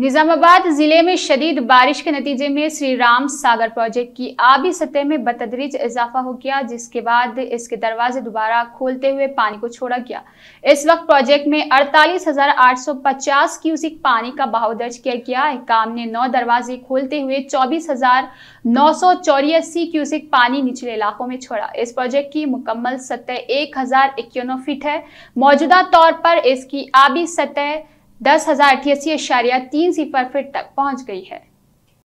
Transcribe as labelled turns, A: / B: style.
A: निजामाबाद जिले में शदीद बारिश के नतीजे में श्री राम सागर प्रोजेक्ट की आबी सतह में बतदरीज इजाफा हो गया जिसके बाद इसके दरवाजे दोबारा खोलते हुए पानी को छोड़ा गया इस वक्त प्रोजेक्ट में 48,850 क्यूसिक पानी का बहाव दर्ज किया गया काम ने नौ दरवाजे खोलते हुए चौबीस क्यूसिक पानी निचले इलाकों में छोड़ा इस प्रोजेक्ट की मुकम्मल सतह एक फीट है मौजूदा तौर पर इसकी आबी सतह दस हजार अठियासी अशारिया तीन सिफर फिट तक पहुंच गई है